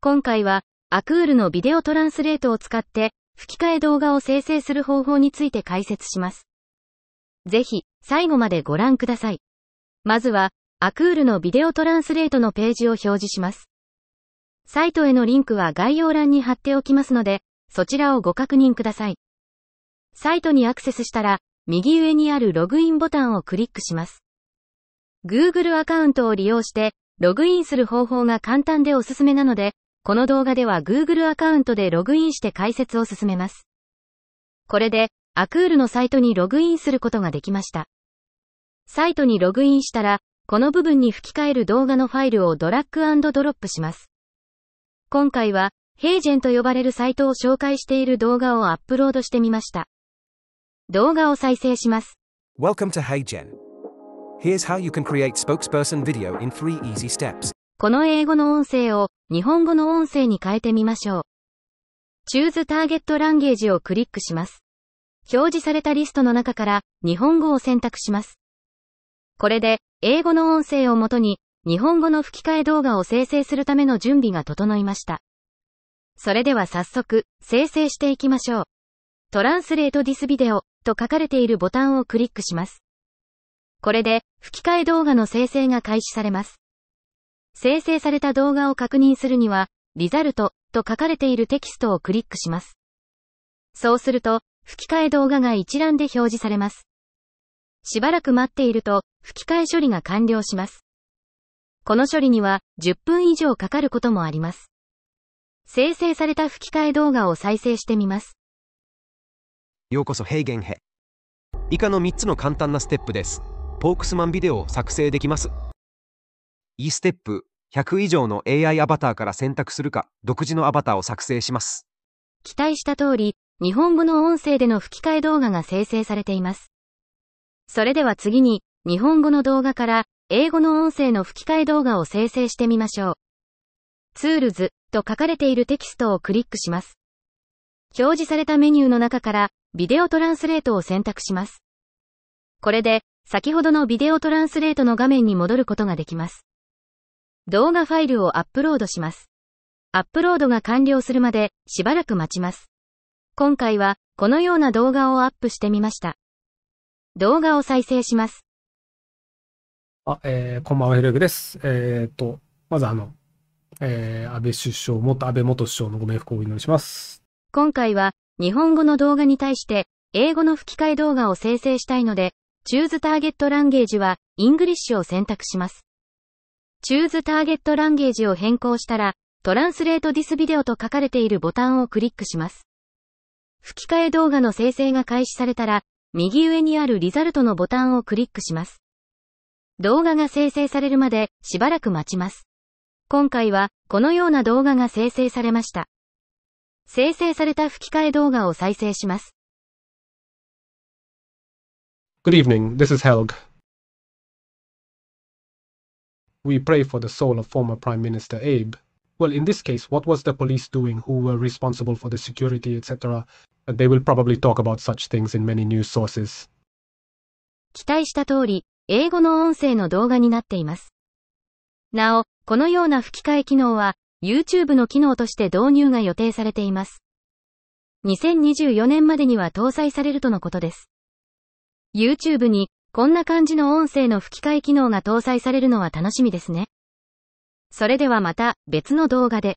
今回は、アクールのビデオトランスレートを使って、吹き替え動画を生成する方法について解説します。ぜひ、最後までご覧ください。まずは、アクールのビデオトランスレートのページを表示します。サイトへのリンクは概要欄に貼っておきますので、そちらをご確認ください。サイトにアクセスしたら、右上にあるログインボタンをクリックします。Google アカウントを利用して、ログインする方法が簡単でおすすめなので、この動画では Google アカウントでログインして解説を進めます。これで、アクールのサイトにログインすることができました。サイトにログインしたら、この部分に吹き替える動画のファイルをドラッグドロップします。今回は、ヘイジェンと呼ばれるサイトを紹介している動画をアップロードしてみました。動画を再生します。Welcome to HeyGen. Here's how you can create spokesperson video in three easy steps. この英語の音声を日本語の音声に変えてみましょう。Choose Target Language をクリックします。表示されたリストの中から日本語を選択します。これで英語の音声をもとに日本語の吹き替え動画を生成するための準備が整いました。それでは早速生成していきましょう。トランスレートディスビデオと書かれているボタンをクリックします。これで吹き替え動画の生成が開始されます。生成された動画を確認するには、リザルトと書かれているテキストをクリックします。そうすると、吹き替え動画が一覧で表示されます。しばらく待っていると、吹き替え処理が完了します。この処理には10分以上かかることもあります。生成された吹き替え動画を再生してみます。ようこそ平原へ。以下の3つの簡単なステップです。ポークスマンビデオを作成できます。E ステップ100以上の AI アバターから選択するか、独自のアバターを作成します。期待した通り、日本語の音声での吹き替え動画が生成されています。それでは次に、日本語の動画から、英語の音声の吹き替え動画を生成してみましょう。ツールズと書かれているテキストをクリックします。表示されたメニューの中から、ビデオトランスレートを選択します。これで、先ほどのビデオトランスレートの画面に戻ることができます。動画ファイルをアップロードします。アップロードが完了するまでしばらく待ちます。今回はこのような動画をアップしてみました。動画を再生します。あ、えー、こんばんは、ひろゆきです。えー、っと、まずあの、えー、安倍首相、元安倍元首相のご冥福をお祈りします。今回は日本語の動画に対して英語の吹き替え動画を生成したいので、Choose Target Language は English を選択します。Choose Target Language を変更したら、Translate This Video と書かれているボタンをクリックします。吹き替え動画の生成が開始されたら、右上にあるリザルトのボタンをクリックします。動画が生成されるまでしばらく待ちます。今回はこのような動画が生成されました。生成された吹き替え動画を再生します。Good evening, this is Helg. We pray for the soul of former Prime Minister Abe. Well, in this case, what was the police doing? Who were responsible for the security, etc.? They will probably talk about such things in many news sources. 期待した通り、英語の音声の動画になっています。なお、このような吹き替え機能は、YouTube の機能として導入が予定されています。2024年までには搭載されるとのことです。YouTube にこんな感じの音声の吹き替え機能が搭載されるのは楽しみですね。それではまた別の動画で。